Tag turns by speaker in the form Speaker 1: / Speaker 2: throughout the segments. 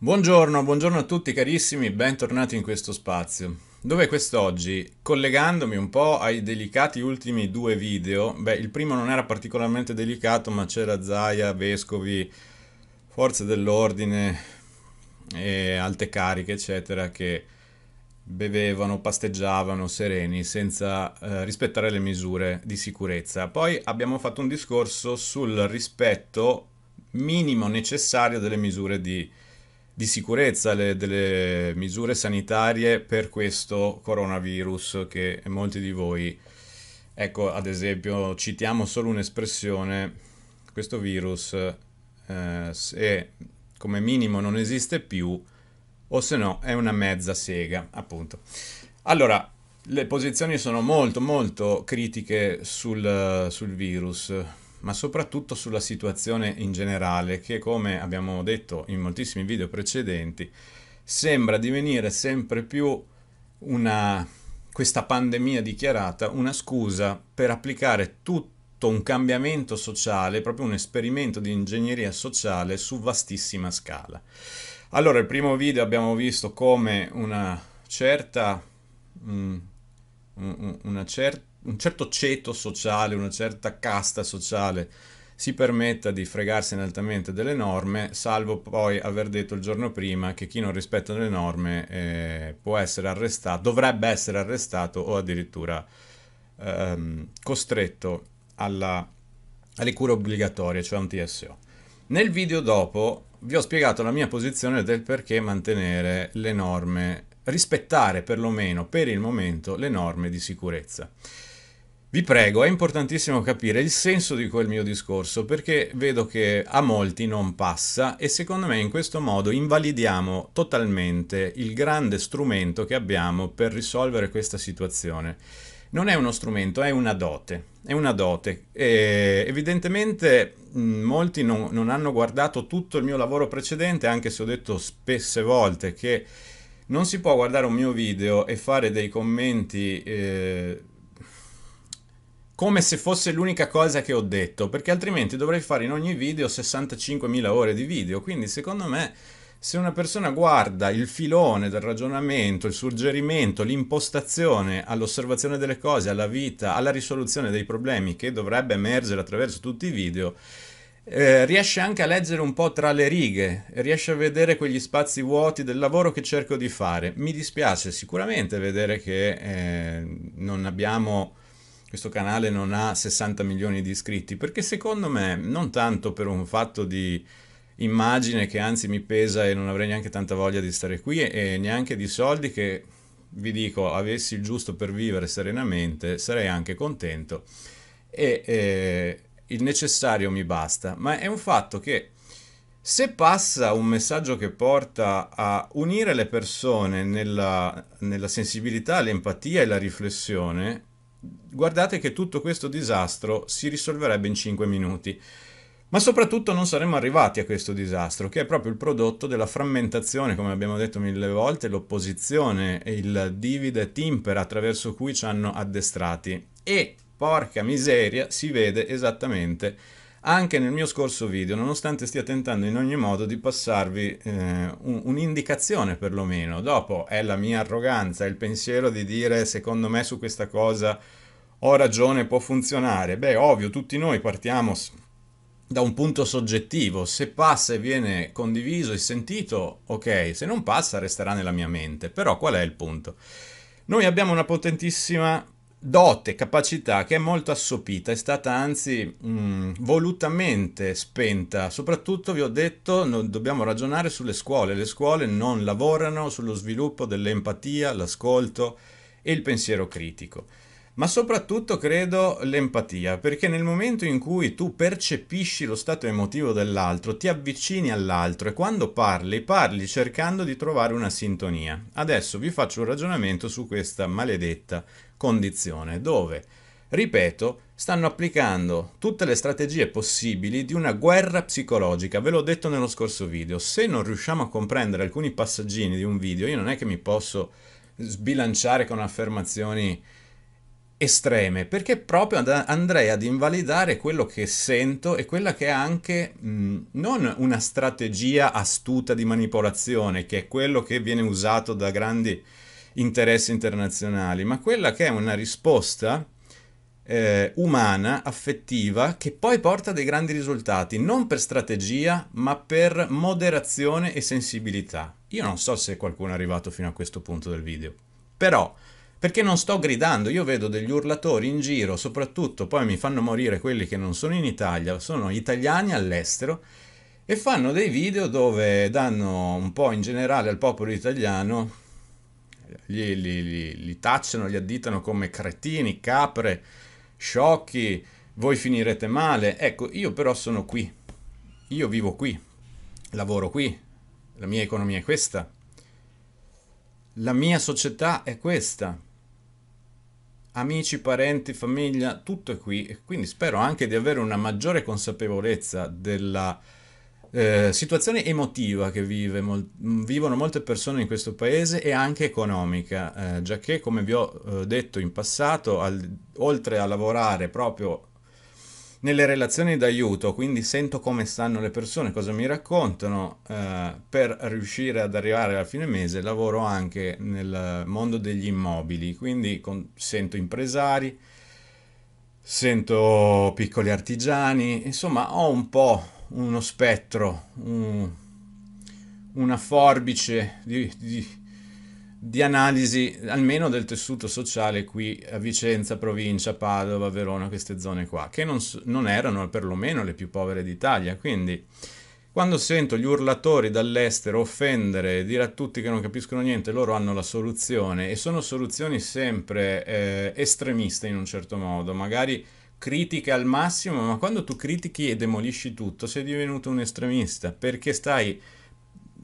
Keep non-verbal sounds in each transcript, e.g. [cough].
Speaker 1: Buongiorno, buongiorno a tutti carissimi, bentornati in questo spazio, dove quest'oggi, collegandomi un po' ai delicati ultimi due video, beh il primo non era particolarmente delicato ma c'era Zaia, Vescovi, Forze dell'Ordine e alte cariche eccetera che bevevano, pasteggiavano sereni senza eh, rispettare le misure di sicurezza. Poi abbiamo fatto un discorso sul rispetto minimo necessario delle misure di sicurezza di sicurezza, le, delle misure sanitarie per questo coronavirus che molti di voi, ecco ad esempio citiamo solo un'espressione, questo virus eh, se come minimo non esiste più o se no è una mezza sega appunto. Allora, le posizioni sono molto molto critiche sul, sul virus ma soprattutto sulla situazione in generale che come abbiamo detto in moltissimi video precedenti sembra divenire sempre più una, questa pandemia dichiarata una scusa per applicare tutto un cambiamento sociale, proprio un esperimento di ingegneria sociale su vastissima scala. Allora, il primo video abbiamo visto come una certa, mm, una certa un certo ceto sociale, una certa casta sociale si permetta di fregarsi altamente delle norme, salvo poi aver detto il giorno prima che chi non rispetta le norme eh, può essere arrestato, dovrebbe essere arrestato o addirittura ehm, costretto alla, alle cure obbligatorie, cioè un TSO. Nel video dopo vi ho spiegato la mia posizione del perché mantenere le norme rispettare perlomeno per il momento le norme di sicurezza. Vi prego, è importantissimo capire il senso di quel mio discorso perché vedo che a molti non passa e secondo me in questo modo invalidiamo totalmente il grande strumento che abbiamo per risolvere questa situazione. Non è uno strumento, è una dote. È una dote. E evidentemente molti non, non hanno guardato tutto il mio lavoro precedente, anche se ho detto spesse volte che non si può guardare un mio video e fare dei commenti eh, come se fosse l'unica cosa che ho detto, perché altrimenti dovrei fare in ogni video 65.000 ore di video, quindi secondo me se una persona guarda il filone del ragionamento, il suggerimento, l'impostazione all'osservazione delle cose, alla vita, alla risoluzione dei problemi che dovrebbe emergere attraverso tutti i video, eh, riesce anche a leggere un po' tra le righe, riesce a vedere quegli spazi vuoti del lavoro che cerco di fare. Mi dispiace sicuramente vedere che eh, non abbiamo questo canale non ha 60 milioni di iscritti, perché secondo me non tanto per un fatto di immagine che anzi mi pesa e non avrei neanche tanta voglia di stare qui e, neanche di soldi che vi dico avessi il giusto per vivere serenamente sarei anche contento e, e eh, il necessario mi basta, ma è un fatto che se passa un messaggio che porta a unire le persone nella, nella sensibilità, l'empatia e la riflessione, guardate che tutto questo disastro si risolverebbe in 5 minuti. Ma soprattutto non saremmo arrivati a questo disastro, che è proprio il prodotto della frammentazione, come abbiamo detto mille volte, l'opposizione e il divide et impera attraverso cui ci hanno addestrati. E Porca miseria, si vede esattamente anche nel mio scorso video, nonostante stia tentando in ogni modo di passarvi eh, un'indicazione perlomeno. Dopo è la mia arroganza, il pensiero di dire secondo me su questa cosa ho ragione, può funzionare. Beh, ovvio, tutti noi partiamo da un punto soggettivo, se passa e viene condiviso e sentito, ok, se non passa resterà nella mia mente, però qual è il punto? Noi abbiamo una potentissima dote, capacità che è molto assopita, è stata anzi mh, mm, volutamente spenta. Soprattutto vi ho detto, no, dobbiamo ragionare sulle scuole. Le scuole non lavorano sullo sviluppo dell'empatia, l'ascolto e il pensiero critico. Ma soprattutto credo l'empatia, perché nel momento in cui tu percepisci lo stato emotivo dell'altro, ti avvicini all'altro e quando parli, parli cercando di trovare una sintonia. Adesso vi faccio un ragionamento su questa maledetta condizione dove, ripeto, stanno applicando tutte le strategie possibili di una guerra psicologica. Ve l'ho detto nello scorso video, se non riusciamo a comprendere alcuni passaggini di un video, io non è che mi posso sbilanciare con affermazioni estreme, perché proprio andrei ad invalidare quello che sento e quella che è anche mh, non una strategia astuta di manipolazione, che è quello che viene usato da grandi interessi internazionali, ma quella che è una risposta eh, umana, affettiva, che poi porta dei grandi risultati, non per strategia, ma per moderazione e sensibilità. Io non so se qualcuno è arrivato fino a questo punto del video, però perché non sto gridando, io vedo degli urlatori in giro, soprattutto poi mi fanno morire quelli che non sono in Italia, sono italiani all'estero e fanno dei video dove danno un po' in generale al popolo italiano li, li, li, li tacciano, li additano come cretini, capre, sciocchi, voi finirete male. Ecco, io però sono qui, io vivo qui, lavoro qui, la mia economia è questa, la mia società è questa. Amici, parenti, famiglia, tutto è qui. Quindi spero anche di avere una maggiore consapevolezza della eh, situazione emotiva che vive, mol, vivono molte persone in questo paese e anche economica, eh, già che come vi ho eh, detto in passato, al, oltre a lavorare proprio nelle relazioni d'aiuto, quindi sento come stanno le persone, cosa mi raccontano, eh, per riuscire ad arrivare al fine mese lavoro anche nel mondo degli immobili, quindi con, sento impresari, sento piccoli artigiani, insomma ho un po' uno spettro, un, una forbice di, di, di, analisi almeno del tessuto sociale qui a Vicenza, provincia, Padova, Verona, queste zone qua, che non, non erano perlomeno le più povere d'Italia. Quindi quando sento gli urlatori dall'estero offendere, dire a tutti che non capiscono niente, loro hanno la soluzione e sono soluzioni sempre eh, estremiste in un certo modo, magari critiche al massimo, ma quando tu critichi e demolisci tutto sei divenuto un estremista perché stai,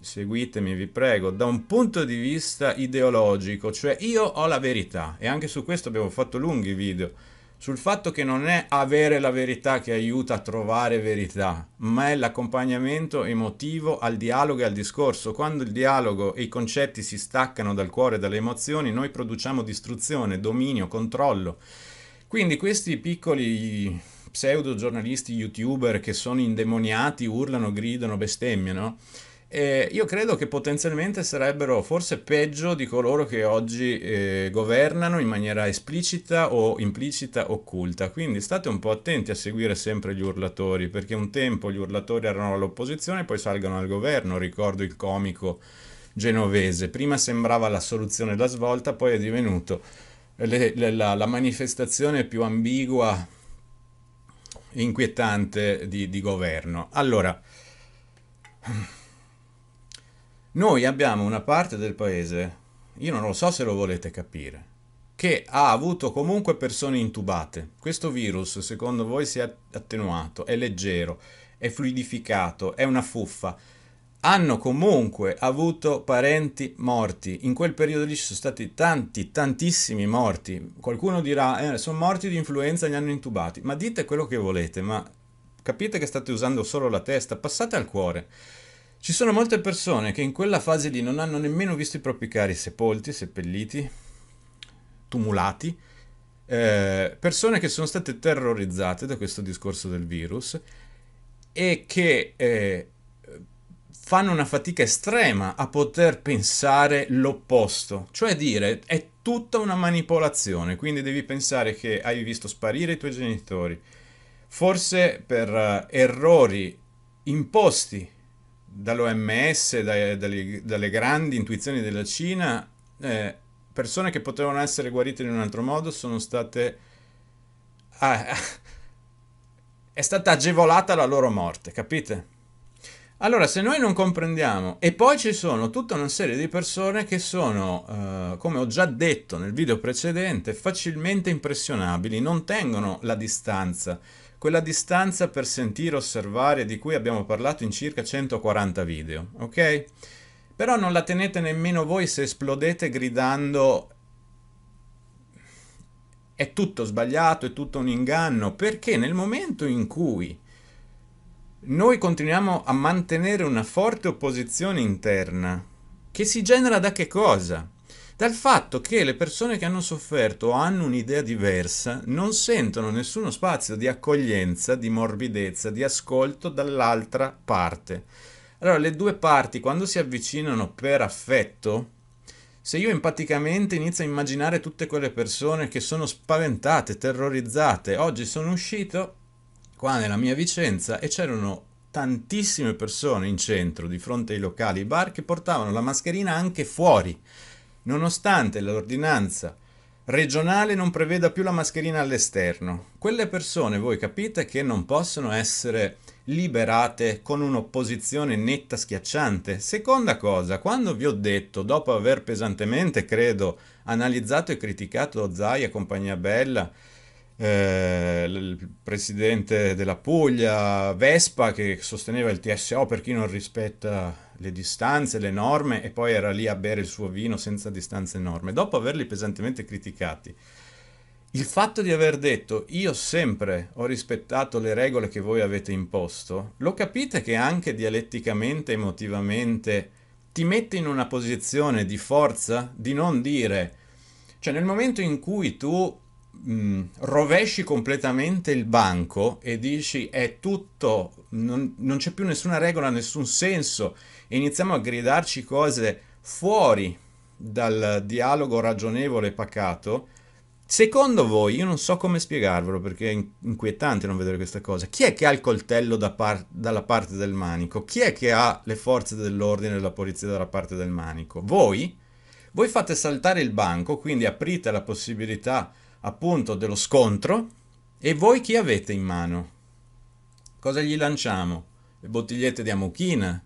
Speaker 1: seguitemi vi prego, da un punto di vista ideologico, cioè io ho la verità e anche su questo abbiamo fatto lunghi video sul fatto che non è avere la verità che aiuta a trovare verità, ma è l'accompagnamento emotivo al dialogo e al discorso. Quando il dialogo e i concetti si staccano dal cuore e dalle emozioni, noi produciamo distruzione, dominio, controllo. Quindi questi piccoli pseudo giornalisti youtuber che sono indemoniati, urlano, gridano, bestemmiano, eh, io credo che potenzialmente sarebbero forse peggio di coloro che oggi eh, governano in maniera esplicita o implicita occulta. Quindi state un po' attenti a seguire sempre gli urlatori, perché un tempo gli urlatori erano all'opposizione e poi salgono al governo. Ricordo il comico genovese. Prima sembrava la soluzione, da svolta, poi è divenuto le, le, la, la, manifestazione più ambigua e inquietante di, di governo. Allora, noi abbiamo una parte del paese, io non lo so se lo volete capire, che ha avuto comunque persone intubate. Questo virus, secondo voi, si è attenuato, è leggero, è fluidificato, è una fuffa hanno comunque avuto parenti morti. In quel periodo lì ci sono stati tanti, tantissimi morti. Qualcuno dirà, eh, sono morti di influenza, li hanno intubati. Ma dite quello che volete, ma capite che state usando solo la testa, passate al cuore. Ci sono molte persone che in quella fase lì non hanno nemmeno visto i propri cari sepolti, seppelliti, tumulati, eh, persone che sono state terrorizzate da questo discorso del virus e che eh, fanno una fatica estrema a poter pensare l'opposto, cioè dire è tutta una manipolazione, quindi devi pensare che hai visto sparire i tuoi genitori, forse per eh, errori imposti dall'OMS, dai, dalle, dalle, grandi intuizioni della Cina, eh, persone che potevano essere guarite in un altro modo sono state... Ah, [laughs] è stata agevolata la loro morte, capite? Allora, se noi non comprendiamo, e poi ci sono tutta una serie di persone che sono, eh, come ho già detto nel video precedente, facilmente impressionabili, non tengono la distanza, quella distanza per sentire, osservare, di cui abbiamo parlato in circa 140 video, ok? Però non la tenete nemmeno voi se esplodete gridando è tutto sbagliato, è tutto un inganno, perché nel momento in cui noi continuiamo a mantenere una forte opposizione interna che si genera da che cosa? Dal fatto che le persone che hanno sofferto o hanno un'idea diversa non sentono nessuno spazio di accoglienza, di morbidezza, di ascolto dall'altra parte. Allora le due parti quando si avvicinano per affetto, se io empaticamente inizio a immaginare tutte quelle persone che sono spaventate, terrorizzate, oggi sono uscito, qua nella mia Vicenza e c'erano tantissime persone in centro di fronte ai locali bar che portavano la mascherina anche fuori, nonostante l'ordinanza regionale non preveda più la mascherina all'esterno. Quelle persone voi capite che non possono essere liberate con un'opposizione netta schiacciante. Seconda cosa, quando vi ho detto, dopo aver pesantemente, credo, analizzato e criticato Zai e compagnia bella, eh, il presidente della Puglia, Vespa, che sosteneva il TSO per chi non rispetta le distanze, le norme, e poi era lì a bere il suo vino senza distanze e norme, dopo averli pesantemente criticati. Il fatto di aver detto io sempre ho rispettato le regole che voi avete imposto, lo capite che anche dialetticamente, emotivamente, ti mette in una posizione di forza di non dire, cioè nel momento in cui tu mh, mm, rovesci completamente il banco e dici è tutto, non, non c'è più nessuna regola, nessun senso, e iniziamo a gridarci cose fuori dal dialogo ragionevole e pacato, Secondo voi, io non so come spiegarvelo perché è inquietante non vedere questa cosa, chi è che ha il coltello da par- dalla parte del manico? Chi è che ha le forze dell'ordine e la polizia dalla parte del manico? Voi? Voi fate saltare il banco, quindi aprite la possibilità appunto dello scontro e voi chi avete in mano? Cosa gli lanciamo? Le bottigliette di amochina?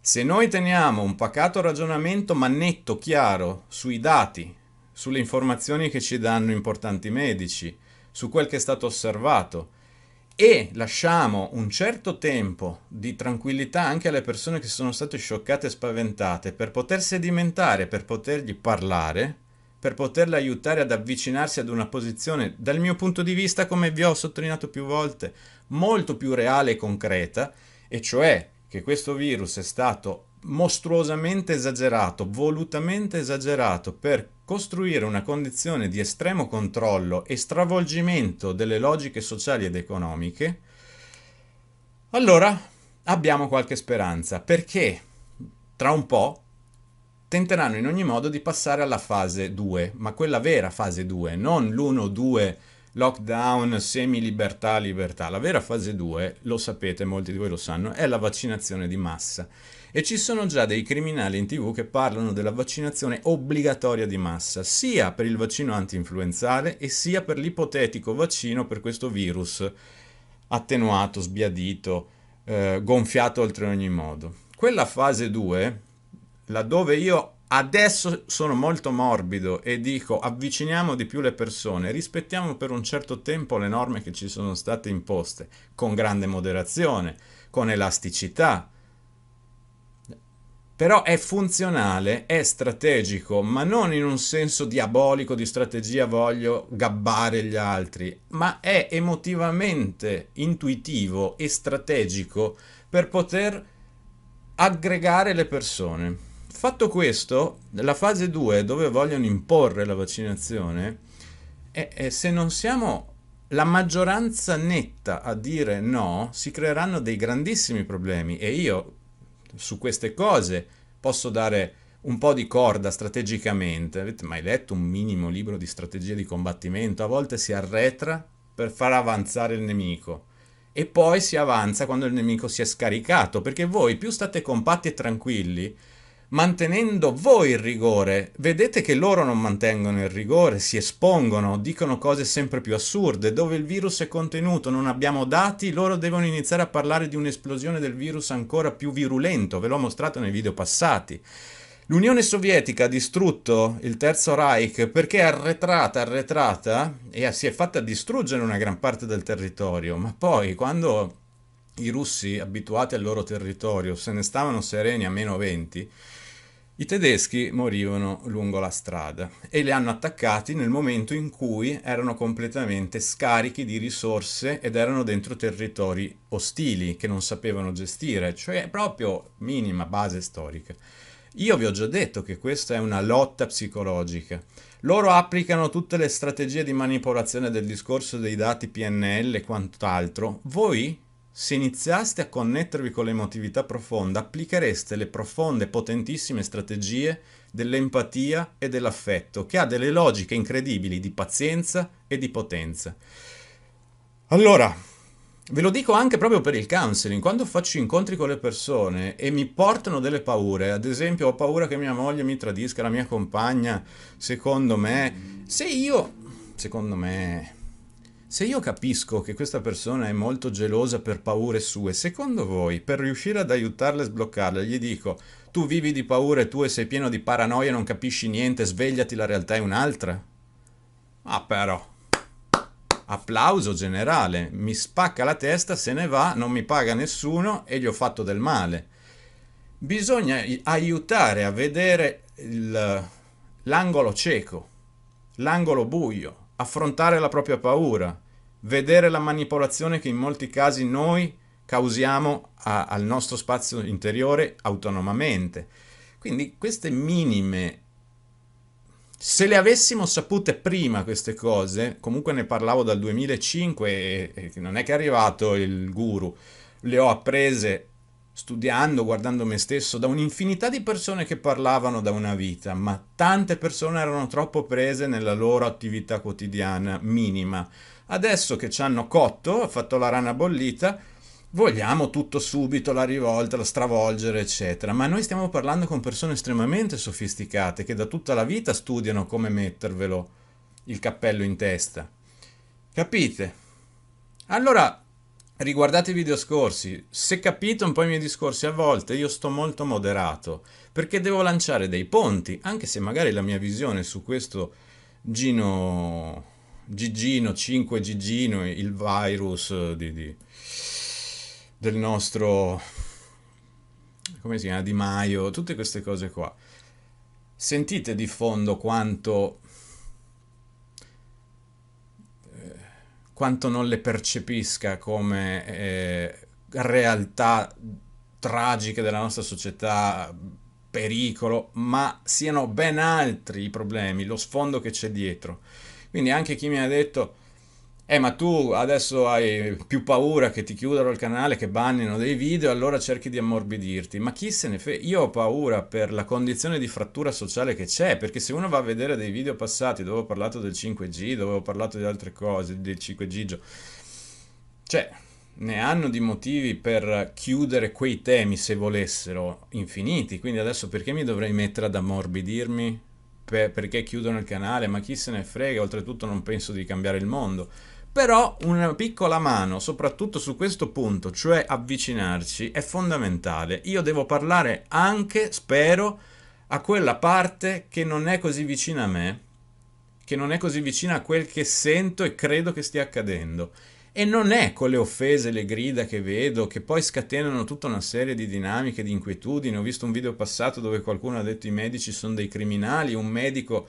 Speaker 1: Se noi teniamo un pacato ragionamento ma netto, chiaro, sui dati, sulle informazioni che ci danno importanti medici, su quel che è stato osservato, e lasciamo un certo tempo di tranquillità anche alle persone che sono state scioccate e spaventate per poter sedimentare, per potergli parlare, per poterla aiutare ad avvicinarsi ad una posizione, dal mio punto di vista, come vi ho sottolineato più volte, molto più reale e concreta, e cioè che questo virus è stato mostruosamente esagerato, volutamente esagerato per costruire una condizione di estremo controllo e stravolgimento delle logiche sociali ed economiche, allora abbiamo qualche speranza, perché tra un po' tenteranno in ogni modo di passare alla fase 2, ma quella vera fase 2, non l'1-2 lockdown, semi-libertà, libertà. La vera fase 2, lo sapete, molti di voi lo sanno, è la vaccinazione di massa. E ci sono già dei criminali in tv che parlano della vaccinazione obbligatoria di massa, sia per il vaccino anti-influenzale e sia per l'ipotetico vaccino per questo virus attenuato, sbiadito, eh, gonfiato oltre ogni modo. Quella fase 2, laddove io adesso sono molto morbido e dico avviciniamo di più le persone, rispettiamo per un certo tempo le norme che ci sono state imposte, con grande moderazione, con elasticità. Però è funzionale, è strategico, ma non in un senso diabolico di strategia voglio gabbare gli altri, ma è emotivamente intuitivo e strategico per poter aggregare le persone. Fatto questo, la fase 2 dove vogliono imporre la vaccinazione, e, e se non siamo la maggioranza netta a dire no, si creeranno dei grandissimi problemi e io su queste cose posso dare un po' di corda strategicamente. Avete mai letto un minimo libro di strategia di combattimento? A volte si arretra per far avanzare il nemico e poi si avanza quando il nemico si è scaricato, perché voi più state compatti e tranquilli, mantenendo voi il rigore. Vedete che loro non mantengono il rigore, si espongono, dicono cose sempre più assurde, dove il virus è contenuto, non abbiamo dati, loro devono iniziare a parlare di un'esplosione del virus ancora più virulento, ve l'ho mostrato nei video passati. L'Unione Sovietica ha distrutto il Terzo Reich perché è arretrata, arretrata e si è fatta distruggere una gran parte del territorio, ma poi quando i russi, abituati al loro territorio, se ne stavano sereni a meno 20, i tedeschi morivano lungo la strada e li hanno attaccati nel momento in cui erano completamente scarichi di risorse ed erano dentro territori ostili che non sapevano gestire, cioè proprio minima base storica. Io vi ho già detto che questa è una lotta psicologica. Loro applicano tutte le strategie di manipolazione del discorso dei dati PNL e quant'altro. Voi se iniziaste a connettervi con l'emotività profonda, applichereste le profonde potentissime strategie dell'empatia e dell'affetto, che ha delle logiche incredibili di pazienza e di potenza. Allora, ve lo dico anche proprio per il counseling, quando faccio incontri con le persone e mi portano delle paure, ad esempio ho paura che mia moglie mi tradisca, la mia compagna, secondo me, se io, secondo me, se io capisco che questa persona è molto gelosa per paure sue, secondo voi, per riuscire ad aiutarla e sbloccarla, gli dico tu vivi di paure tue, sei pieno di paranoia, non capisci niente, svegliati, la realtà è un'altra? Ah però, applauso generale, mi spacca la testa, se ne va, non mi paga nessuno e gli ho fatto del male. Bisogna aiutare a vedere l'angolo cieco, l'angolo buio, affrontare la propria paura, vedere la manipolazione che in molti casi noi causiamo a, al nostro spazio interiore autonomamente. Quindi queste minime, se le avessimo sapute prima queste cose, comunque ne parlavo dal 2005 e, e non è che è arrivato il guru, le ho apprese studiando, guardando me stesso, da un'infinità di persone che parlavano da una vita, ma tante persone erano troppo prese nella loro attività quotidiana minima. Adesso che ci hanno cotto, ha fatto la rana bollita, vogliamo tutto subito, la rivolta, la stravolgere, eccetera. Ma noi stiamo parlando con persone estremamente sofisticate che da tutta la vita studiano come mettervelo il cappello in testa. Capite? Allora, Riguardate i video scorsi, se capite un po' i miei discorsi a volte io sto molto moderato perché devo lanciare dei ponti, anche se magari la mia visione su questo Gino, Gigino, 5 Gigino, il virus eh, di, di, del nostro, come si chiama, Di Maio, tutte queste cose qua. Sentite di fondo quanto quanto non le percepisca come eh, realtà tragiche della nostra società, pericolo, ma siano ben altri i problemi, lo sfondo che c'è dietro. Quindi anche chi mi ha detto eh, ma tu adesso hai più paura che ti chiudano il canale, che bannino dei video, allora cerchi di ammorbidirti. Ma chi se ne frega? Io ho paura per la condizione di frattura sociale che c'è, perché se uno va a vedere dei video passati dove ho parlato del 5G, dove ho parlato di altre cose, del 5G, cioè, ne hanno di motivi per chiudere quei temi, se volessero, infiniti. Quindi adesso perché mi dovrei mettere ad ammorbidirmi? perché chiudono il canale? Ma chi se ne frega? Oltretutto non penso di cambiare il mondo. Però una piccola mano, soprattutto su questo punto, cioè avvicinarci, è fondamentale. Io devo parlare anche, spero, a quella parte che non è così vicina a me, che non è così vicina a quel che sento e credo che stia accadendo. E non è con le offese, le grida che vedo, che poi scatenano tutta una serie di dinamiche, di inquietudini. Ho visto un video passato dove qualcuno ha detto i medici sono dei criminali, un medico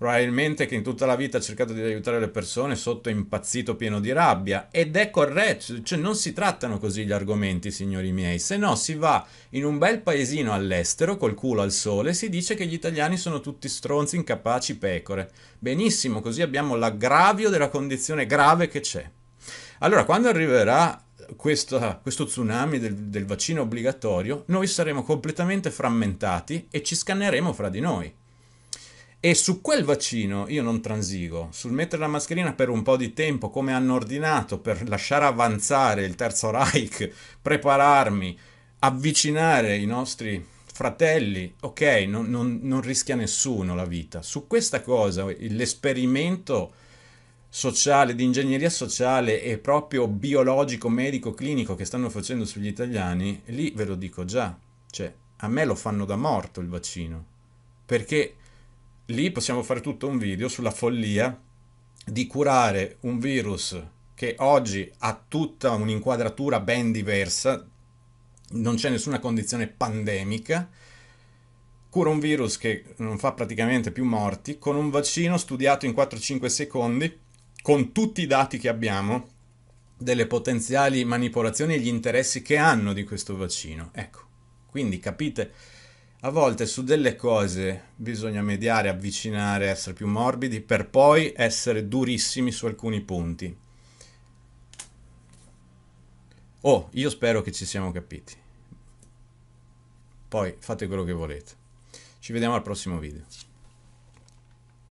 Speaker 1: probabilmente che in tutta la vita ha cercato di aiutare le persone sotto impazzito pieno di rabbia ed è corretto, cioè non si trattano così gli argomenti signori miei, se no si va in un bel paesino all'estero col culo al sole e si dice che gli italiani sono tutti stronzi, incapaci, pecore. Benissimo, così abbiamo l'aggravio della condizione grave che c'è. Allora quando arriverà questa, questo tsunami del, del vaccino obbligatorio, noi saremo completamente frammentati e ci scanneremo fra di noi. E su quel vaccino io non transigo, sul mettere la mascherina per un po' di tempo, come hanno ordinato, per lasciare avanzare il Terzo [laughs] Reich, prepararmi, avvicinare i nostri fratelli, ok, non, non, non rischia nessuno la vita. Su questa cosa l'esperimento sociale, di ingegneria sociale e proprio biologico, medico, clinico che stanno facendo sugli italiani, lì ve lo dico già, cioè a me lo fanno da morto il vaccino, perché lì possiamo fare tutto un video sulla follia di curare un virus che oggi ha tutta un'inquadratura ben diversa, non c'è nessuna condizione pandemica, cura un virus che non fa praticamente più morti, con un vaccino studiato in 4-5 secondi, con tutti i dati che abbiamo, delle potenziali manipolazioni e gli interessi che hanno di questo vaccino. Ecco, quindi capite a volte su delle cose bisogna mediare, avvicinare, essere più morbidi per poi essere durissimi su alcuni punti. Oh, io spero che ci siamo capiti. Poi fate quello che volete. Ci vediamo al prossimo video.